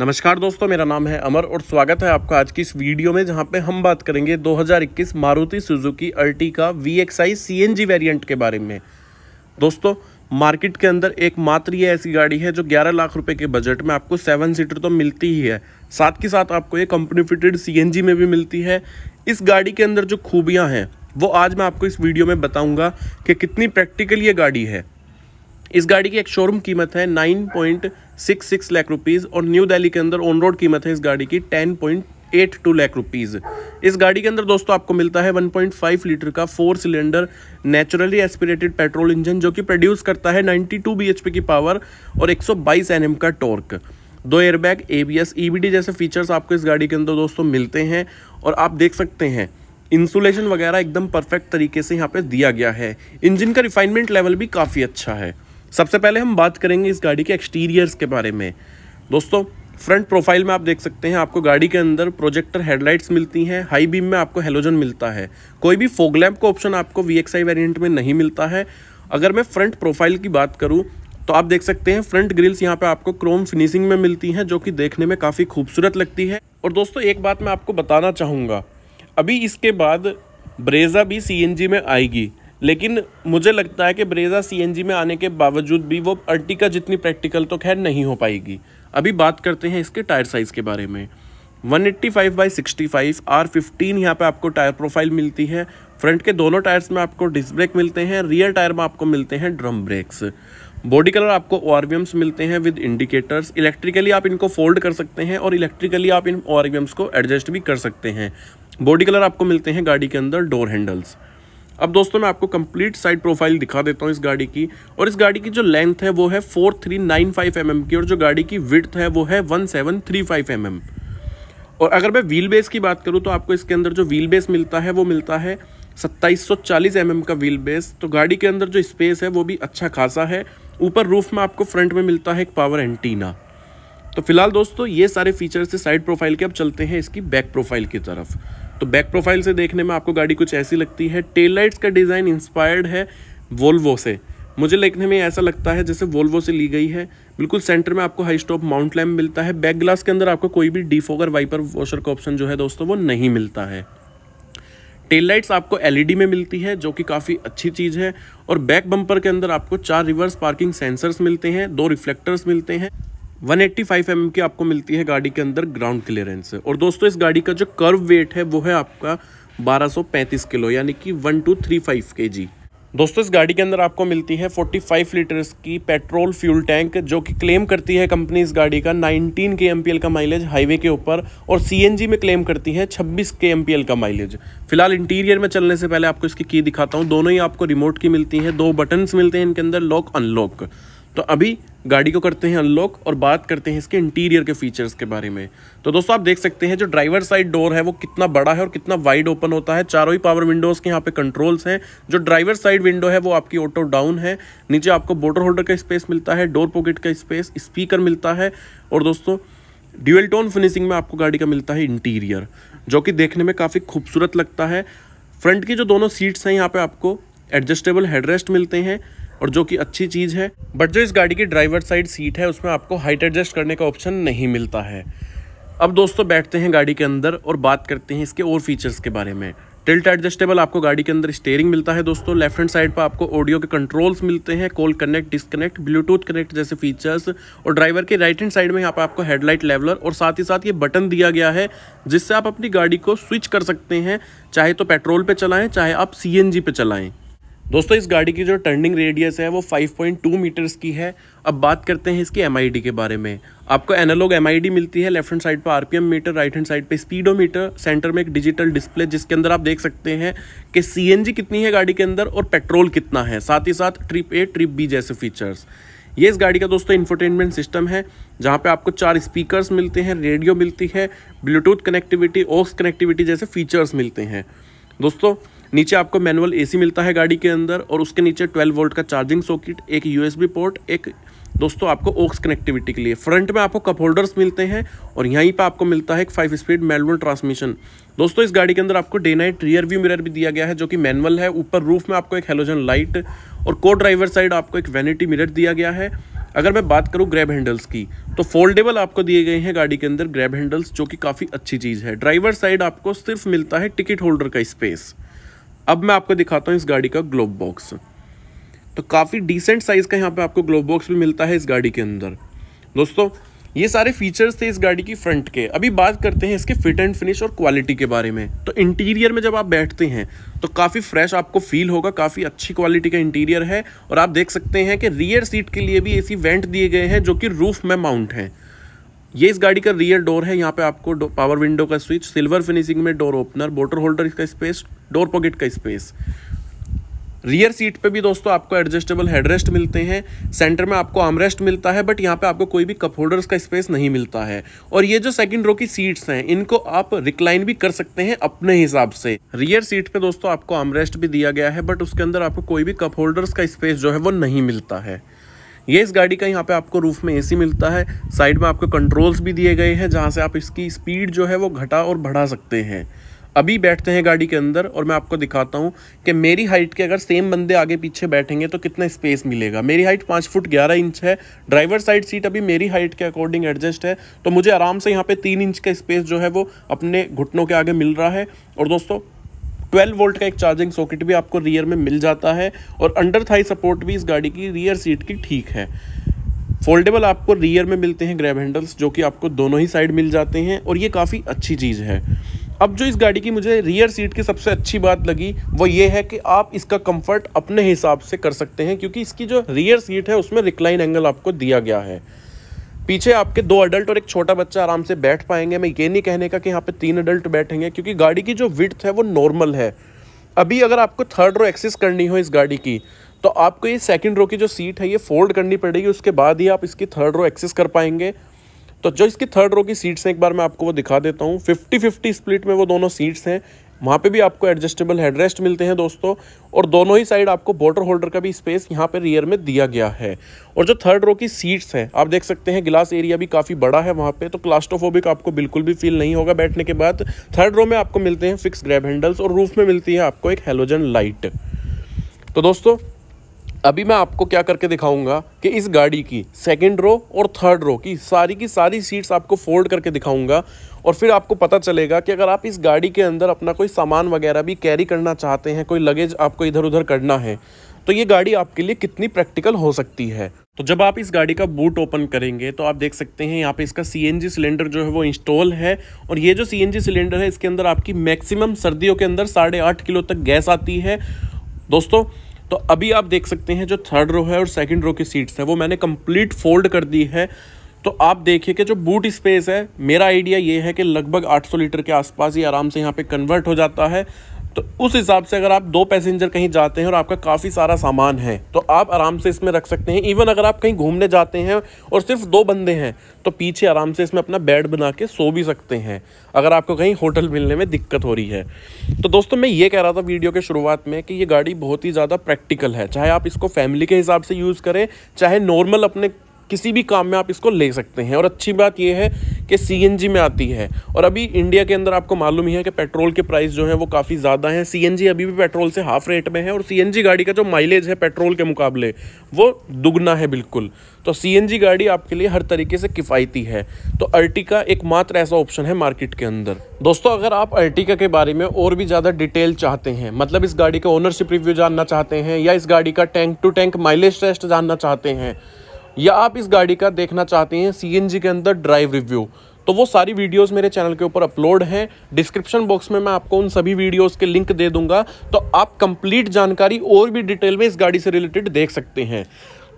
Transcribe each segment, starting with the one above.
नमस्कार दोस्तों मेरा नाम है अमर और स्वागत है आपका आज की इस वीडियो में जहां पे हम बात करेंगे 2021 मारुति सुजुकी का V X I C N G variant के बारे में दोस्तों मार्केट के अंदर एक मात्र ये ऐसी गाड़ी है जो 11 लाख रुपए के बजट में आपको सेवन सीटर तो मिलती ही है साथ के साथ आपको ये कंपनी फिटेड सी में भी मिलती है इस गाड़ी के अंदर जो खूबियाँ हैं वो आज मैं आपको इस वीडियो में बताऊँगा कि कितनी प्रैक्टिकल ये गाड़ी है इस गाड़ी की एक शोरूम कीमत है 9.66 लाख रुपीज़ और न्यू दिल्ली के अंदर ऑन रोड कीमत है इस गाड़ी की 10.82 लाख रुपीज़ इस गाड़ी के अंदर दोस्तों आपको मिलता है 1.5 लीटर का four cylinder naturally aspirated petrol engine जो कि प्रोड्यूस करता है 92 bhp की पावर और 122 सौ का टॉर्क दो एयरबैग एबीएस ईबीडी जैसे फीचर्स आपको इस गाड़ी के अंदर दोस्तों मिलते हैं और आप देख सकते हैं इंसुलेशन वगैरह एकदम परफेक्ट तरीके से यहाँ पे दिया गया है इंजन का रिफाइनमेंट लेवल भी काफ़ी अच्छा है सबसे पहले हम बात करेंगे इस गाड़ी के एक्सटीरियर्स के बारे में दोस्तों फ्रंट प्रोफाइल में आप देख सकते हैं आपको गाड़ी के अंदर प्रोजेक्टर हेडलाइट्स मिलती हैं हाई बीम में आपको हेलोजन मिलता है कोई भी फोग लैम्प का ऑप्शन आपको वी एक्स वेरिएंट में नहीं मिलता है अगर मैं फ्रंट प्रोफाइल की बात करूँ तो आप देख सकते हैं फ्रंट ग्रिल्स यहाँ पे आपको क्रोम फिनिशिंग में मिलती हैं जो कि देखने में काफ़ी खूबसूरत लगती है और दोस्तों एक बात मैं आपको बताना चाहूँगा अभी इसके बाद ब्रेजा भी सी में आएगी लेकिन मुझे लगता है कि ब्रेजा सी में आने के बावजूद भी वो अर्टिका जितनी प्रैक्टिकल तो खैर नहीं हो पाएगी अभी बात करते हैं इसके टायर साइज़ के बारे में 185 eighty five by sixty five R fifteen यहाँ पर आपको टायर प्रोफाइल मिलती है फ्रंट के दोनों टायर्स में आपको डिस्क ब्रेक मिलते हैं रियर टायर में आपको मिलते हैं ड्रम ब्रेक्स बॉडी कलर आपको ओ मिलते हैं विद इंडिकेटर्स इलेक्ट्रिकली आप इनको फोल्ड कर सकते हैं और इलेक्ट्रिकली आप इन ओ को एडजस्ट भी कर सकते हैं बॉडी कलर आपको मिलते हैं गाड़ी के अंदर डोर हैंडल्स अब दोस्तों मैं आपको कंप्लीट साइड प्रोफाइल दिखा देता हूँ इस गाड़ी की और इस गाड़ी की जो लेंथ है वो है four three nine five M M की और जो गाड़ी की विड्थ है वो है one seven three five M M और अगर मैं व्हील बेस की बात करूँ तो आपको इसके अंदर जो व्हील बेस मिलता है वो मिलता है 2740 एम का व्हील बेस तो गाड़ी के अंदर जो स्पेस है वो भी अच्छा खासा है ऊपर रूफ में आपको फ्रंट में मिलता है एक पावर एंटीना तो फिलहाल दोस्तों ये सारे फीचर्स थे साइड प्रोफाइल के अब चलते हैं इसकी बैक प्रोफाइल की तरफ तो बैक प्रोफाइल से देखने में आपको गाड़ी कुछ ऐसी लगती है टेल लाइट्स का डिज़ाइन इंस्पायर्ड है वोल्वो से मुझे देखने में ऐसा लगता है जैसे वोल्वो से ली गई है बिल्कुल सेंटर में आपको हाई स्टॉप माउंट लैम्प मिलता है बैक ग्लास के अंदर आपको कोई भी डिफोगर वाइपर वॉशर का ऑप्शन जो है दोस्तों वो नहीं मिलता है टेल लाइट्स आपको एलईडी e में मिलती है जो कि काफ़ी अच्छी चीज़ है और बैक बम्पर के अंदर आपको चार रिवर्स पार्किंग सेंसर्स मिलते हैं दो रिफ्लेक्टर्स मिलते हैं 185 एम mm की आपको मिलती है गाड़ी के अंदर ग्राउंड क्लियरेंस और दोस्तों इस गाड़ी का जो कर्व वेट है वो है आपका 1235 किलो यानी कि 1235 केजी दोस्तों इस गाड़ी के अंदर आपको मिलती है 45 लीटर की पेट्रोल फ्यूल टैंक जो कि क्लेम करती है कंपनी इस गाड़ी का 19 के एम का माइलेज हाईवे के ऊपर और सीएनजी में क्लेम करती है 26 के एम का माइलेज फिलहाल इंटीरियर में चलने से पहले आपको इसकी की दिखाता हूँ दोनों ही आपको रिमोट की मिलती है दो बटन्स मिलते हैं इनके अंदर लॉक अनलॉक तो अभी गाड़ी को करते हैं अनलॉक और बात करते हैं इसके इंटीरियर के फीचर्स के बारे में तो दोस्तों आप देख सकते हैं जो ड्राइवर साइड डोर है वो कितना बड़ा है और कितना वाइड ओपन होता है चारों ही पावर विंडोज़ के यहाँ पे कंट्रोल्स हैं जो ड्राइवर साइड विंडो है वो आपकी ऑटो डाउन है नीचे आपको बोटर होल्डर का स्पेस मिलता है डोर पॉकेट का स्पेस स्पीकर मिलता है और दोस्तों ड्यूएल टोन फिनिशिंग में आपको गाड़ी का मिलता है इंटीरियर जो कि देखने में काफ़ी खूबसूरत लगता है फ्रंट की जो दोनों सीट्स हैं यहाँ पर आपको एडजस्टेबल हेडरेस्ट मिलते हैं और जो कि अच्छी चीज़ है बट जो इस गाड़ी की ड्राइवर साइड सीट है उसमें आपको हाइट एडजस्ट करने का ऑप्शन नहीं मिलता है अब दोस्तों बैठते हैं गाड़ी के अंदर और बात करते हैं इसके और फीचर्स के बारे में टिल्ट एडजस्टेबल आपको गाड़ी के अंदर स्टेयरिंग मिलता है दोस्तों लेफ्ट हैंड साइड पर आपको ऑडियो के कंट्रोल्स मिलते हैं call connect disconnect Bluetooth connect जैसे फीचर्स और ड्राइवर के राइट हैंड साइड में यहाँ पर आपको हेडलाइट लेवलर और साथ ही साथ ये बटन दिया गया है जिससे आप अपनी गाड़ी को स्विच कर सकते हैं चाहे तो पेट्रोल पर पे चलाएँ चाहे आप सी एन पर चलाएँ दोस्तों इस गाड़ी की जो टर्निंग रेडियस है वो 5.2 मीटर्स की है अब बात करते हैं इसकी एम के बारे में आपको एनालॉग एम मिलती है लेफ्ट हैंड साइड पर RPM meter right hand side speedo speedometer centre में एक डिजिटल डिस्प्ले जिसके अंदर आप देख सकते हैं कि सी कितनी है गाड़ी के अंदर और पेट्रोल कितना है साथ ही साथ ट्रिप ए ट्रिप बी जैसे फीचर्स ये इस गाड़ी का दोस्तों इन्फोटेनमेंट सिस्टम है जहाँ पे आपको चार स्पीकर्स मिलते हैं रेडियो मिलती है ब्लूटूथ कनेक्टिविटी ओक्स कनेक्टिविटी जैसे फीचर्स मिलते हैं दोस्तों नीचे आपको मैनुअल एसी मिलता है गाड़ी के अंदर और उसके नीचे 12 वोल्ट का चार्जिंग सॉकेट एक यूएसबी पोर्ट एक दोस्तों आपको ओक्स कनेक्टिविटी के लिए फ्रंट में आपको कप होल्डर्स मिलते हैं और यहीं पर आपको मिलता है एक फाइव स्पीड मैनुअल ट्रांसमिशन दोस्तों इस गाड़ी के अंदर आपको day night rear view mirror भी दिया गया है जो कि मैनुअल है ऊपर रूफ में आपको एक हेलोजन लाइट और को ड्राइवर साइड आपको एक वैनिटी मिरर दिया गया है अगर मैं बात करूँ ग्रैब हैंडल्स की तो फोल्डेबल आपको दिए गए हैं गाड़ी के अंदर ग्रैब हैंडल्स जो कि काफ़ी अच्छी चीज़ है ड्राइवर साइड आपको सिर्फ मिलता है टिकट होल्डर का स्पेस अब मैं आपको दिखाता हूँ इस गाड़ी का ग्लोब बॉक्स तो काफ़ी डिसेंट साइज़ का यहाँ पे आपको ग्लोब बॉक्स भी मिलता है इस गाड़ी के अंदर दोस्तों ये सारे फीचर्स थे इस गाड़ी की फ्रंट के अभी बात करते हैं इसके फिट एंड फिनिश और क्वालिटी के बारे में तो इंटीरियर में जब आप बैठते हैं तो काफ़ी फ्रेश आपको फील होगा काफ़ी अच्छी क्वालिटी का इंटीरियर है और आप देख सकते हैं कि रियर सीट के लिए भी ए वेंट दिए गए हैं जो कि रूफ में माउंट हैं ये इस गाड़ी का रियर डोर है यहाँ पे आपको पावर विंडो का स्विच सिल्वर फिनिशिंग में डोर ओपनर बोटर होल्डर का स्पेस डोर पॉकेट का स्पेस रियर सीट पे भी दोस्तों आपको एडजस्टेबल हेडरेस्ट मिलते हैं सेंटर में आपको आमरेस्ट मिलता है बट यहाँ पे आपको कोई भी कप होल्डर्स का स्पेस नहीं मिलता है और ये जो सेकंड रो की सीट्स हैं इनको आप रिक्लाइन भी कर सकते हैं अपने हिसाब से रियर सीट पे दोस्तों आपको आमरेस्ट भी दिया गया है बट उसके अंदर आपको कोई भी कप होल्डर्स का स्पेस जो है वो नहीं मिलता है ये इस गाड़ी का यहाँ पे आपको रूफ में एसी मिलता है साइड में आपको कंट्रोल्स भी दिए गए हैं जहाँ से आप इसकी स्पीड जो है वो घटा और बढ़ा सकते हैं अभी बैठते हैं गाड़ी के अंदर और मैं आपको दिखाता हूँ कि मेरी हाइट के अगर सेम बंदे आगे पीछे बैठेंगे तो कितना स्पेस मिलेगा मेरी हाइट पाँच फुट ग्यारह इंच है ड्राइवर साइड सीट अभी मेरी हाइट के अकॉर्डिंग एडजस्ट है तो मुझे आराम से यहाँ पे तीन इंच का स्पेस जो है वो अपने घुटनों के आगे मिल रहा है और दोस्तों 12 वोल्ट का एक चार्जिंग सॉकेट भी आपको रियर में मिल जाता है और अंडर थाई सपोर्ट भी इस गाड़ी की रियर सीट की ठीक है फोल्डेबल आपको रियर में मिलते हैं ग्रैब हैंडल्स जो कि आपको दोनों ही साइड मिल जाते हैं और ये काफ़ी अच्छी चीज़ है अब जो इस गाड़ी की मुझे रियर सीट की सबसे अच्छी बात लगी वो ये है कि आप इसका कंफर्ट अपने हिसाब से कर सकते हैं क्योंकि इसकी जो रियर सीट है उसमें रिक्लाइन एंगल आपको दिया गया है पीछे आपके दो अडल्ट और एक छोटा बच्चा आराम से बैठ पाएंगे मैं ये नहीं कहने का कि यहाँ पे तीन अडल्ट बैठेंगे क्योंकि गाड़ी की जो विथ है वो नॉर्मल है अभी अगर आपको थर्ड रो एक्सेस करनी हो इस गाड़ी की तो आपको ये सेकेंड रो की जो सीट है ये फोल्ड करनी पड़ेगी उसके बाद ही आप इसकी थर्ड रो एक्सेस कर पाएंगे तो जो इसकी थर्ड रो की सीट्स हैं एक बार मैं आपको वो दिखा देता हूँ फिफ्टी फिफ्टी स्प्लिट में वो दोनों सीट्स हैं वहाँ पे भी आपको एडजस्टेबल हेडरेस्ट मिलते हैं दोस्तों और दोनों ही साइड आपको बॉटल होल्डर का भी स्पेस यहाँ पे रियर में दिया गया है और जो थर्ड रो की सीट्स हैं आप देख सकते हैं ग्लास एरिया भी काफ़ी बड़ा है वहाँ पे तो क्लास्टोफोबिक आपको बिल्कुल भी फील नहीं होगा बैठने के बाद थर्ड रो में आपको मिलते हैं फिक्स ग्रैब हैंडल्स और रूफ में मिलती है आपको एक हेलोजन लाइट तो दोस्तों अभी मैं आपको क्या करके दिखाऊंगा कि इस गाड़ी की सेकेंड रो और थर्ड रो की सारी की सारी सीट्स आपको फोल्ड करके दिखाऊंगा और फिर आपको पता चलेगा कि अगर आप इस गाड़ी के अंदर अपना कोई सामान वगैरह भी कैरी करना चाहते हैं कोई लगेज आपको इधर उधर करना है तो ये गाड़ी आपके लिए कितनी प्रैक्टिकल हो सकती है तो जब आप इस गाड़ी का बूट ओपन करेंगे तो आप देख सकते हैं यहाँ पे इसका सीएनजी सिलेंडर जो है वो इंस्टॉल है और ये जो सीएनजी सिलेंडर है इसके अंदर आपकी मैक्सिमम सर्दियों के अंदर साढ़े आठ किलो तक गैस आती है दोस्तों तो अभी आप देख सकते हैं जो थर्ड रो है और सेकेंड रो की सीट्स है वो मैंने कंप्लीट फोल्ड कर दी है तो आप देखिए कि जो बूट स्पेस है मेरा आइडिया ये है कि लगभग 800 लीटर के आसपास ही आराम से यहाँ पे कन्वर्ट हो जाता है तो उस हिसाब से अगर आप दो पैसेंजर कहीं जाते हैं और आपका काफ़ी सारा सामान है तो आप आराम से इसमें रख सकते हैं इवन अगर आप कहीं घूमने जाते हैं और सिर्फ दो बंदे हैं तो पीछे आराम से इसमें अपना बेड बना के सो भी सकते हैं अगर आपको कहीं होटल मिलने में दिक्कत हो रही है तो दोस्तों मैं ये कह रहा था वीडियो के शुरुआत में कि ये गाड़ी बहुत ही ज़्यादा प्रैक्टिकल है चाहे आप इसको फैमिली के हिसाब से यूज़ करें चाहे नॉर्मल अपने किसी भी काम में आप इसको ले सकते हैं और अच्छी बात यह है कि सी में आती है और अभी इंडिया के अंदर आपको मालूम ही है कि पेट्रोल के प्राइस जो है वो काफ़ी ज़्यादा है सी अभी भी पेट्रोल से हाफ रेट में है और सी गाड़ी का जो माइलेज है पेट्रोल के मुकाबले वो दुगना है बिल्कुल तो सी गाड़ी आपके लिए हर तरीके से किफ़ायती है तो अर्टिका एक मात्र ऐसा ऑप्शन है मार्केट के अंदर दोस्तों अगर आप अर्टिका के बारे में और भी ज़्यादा डिटेल चाहते हैं मतलब इस गाड़ी का ओनरशिप रिव्यू जानना चाहते हैं या इस गाड़ी का tank to tank mileage test जानना चाहते हैं या आप इस गाड़ी का देखना चाहते हैं सी के अंदर ड्राइव रिव्यू तो वो सारी वीडियोस मेरे चैनल के ऊपर अपलोड हैं डिस्क्रिप्शन बॉक्स में मैं आपको उन सभी वीडियोस के लिंक दे दूंगा तो आप कंप्लीट जानकारी और भी डिटेल में इस गाड़ी से रिलेटेड देख सकते हैं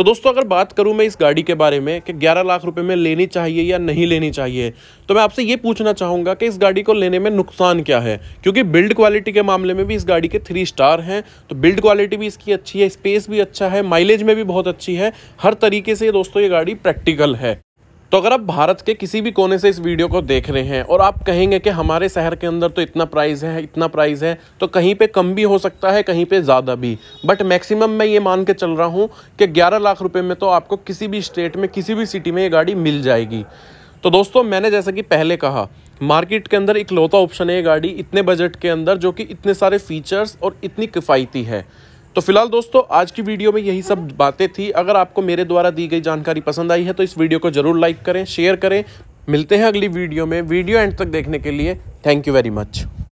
तो दोस्तों अगर बात करूँ मैं इस गाड़ी के बारे में कि ग्यारह लाख रुपये में लेनी चाहिए या नहीं लेनी चाहिए तो मैं आपसे ये पूछना चाहूँगा कि इस गाड़ी को लेने में नुकसान क्या है क्योंकि बिल्ड क्वालिटी के मामले में भी इस गाड़ी के थ्री स्टार हैं तो बिल्ड क्वालिटी भी इसकी अच्छी है स्पेस भी अच्छा है माइलेज में भी बहुत अच्छी है हर तरीके से दोस्तों ये गाड़ी प्रैक्टिकल है तो अगर आप भारत के किसी भी कोने से इस वीडियो को देख रहे हैं और आप कहेंगे कि हमारे शहर के अंदर तो इतना प्राइस है इतना प्राइस है तो कहीं पे कम भी हो सकता है कहीं पे ज़्यादा भी बट मैक्सिमम मैं ये मान के चल रहा हूँ कि 11 लाख रुपए में तो आपको किसी भी स्टेट में किसी भी सिटी में ये गाड़ी मिल जाएगी तो दोस्तों मैंने जैसा कि पहले कहा मार्केट के अंदर इकलौता ऑप्शन है ये गाड़ी इतने बजट के अंदर जो कि इतने सारे फीचर्स और इतनी किफ़ायती है तो फिलहाल दोस्तों आज की वीडियो में यही सब बातें थी अगर आपको मेरे द्वारा दी गई जानकारी पसंद आई है तो इस वीडियो को ज़रूर लाइक करें शेयर करें मिलते हैं अगली वीडियो में वीडियो एंड तक देखने के लिए थैंक यू वेरी मच